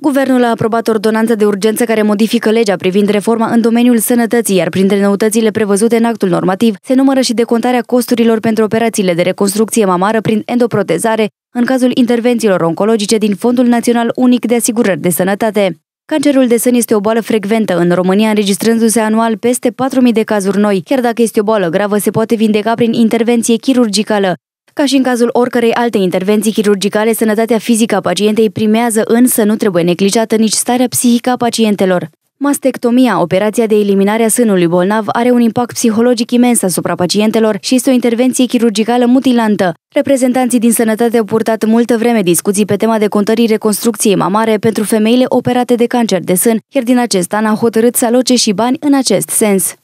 Guvernul a aprobat ordonanța de urgență care modifică legea privind reforma în domeniul sănătății, iar printre noutățile prevăzute în actul normativ se numără și decontarea costurilor pentru operațiile de reconstrucție mamară prin endoprotezare în cazul intervențiilor oncologice din Fondul Național Unic de Asigurări de Sănătate. Cancerul de sân este o boală frecventă în România, înregistrându-se anual peste 4.000 de cazuri noi. Chiar dacă este o boală gravă, se poate vindeca prin intervenție chirurgicală. Ca și în cazul oricărei alte intervenții chirurgicale, sănătatea fizică a pacientei primează, însă nu trebuie neglijată nici starea psihică a pacientelor. Mastectomia, operația de eliminare a sânului bolnav, are un impact psihologic imens asupra pacientelor și este o intervenție chirurgicală mutilantă. Reprezentanții din sănătate au purtat multă vreme discuții pe tema de contării reconstrucției mamare pentru femeile operate de cancer de sân, iar din acest an a hotărât să aloce și bani în acest sens.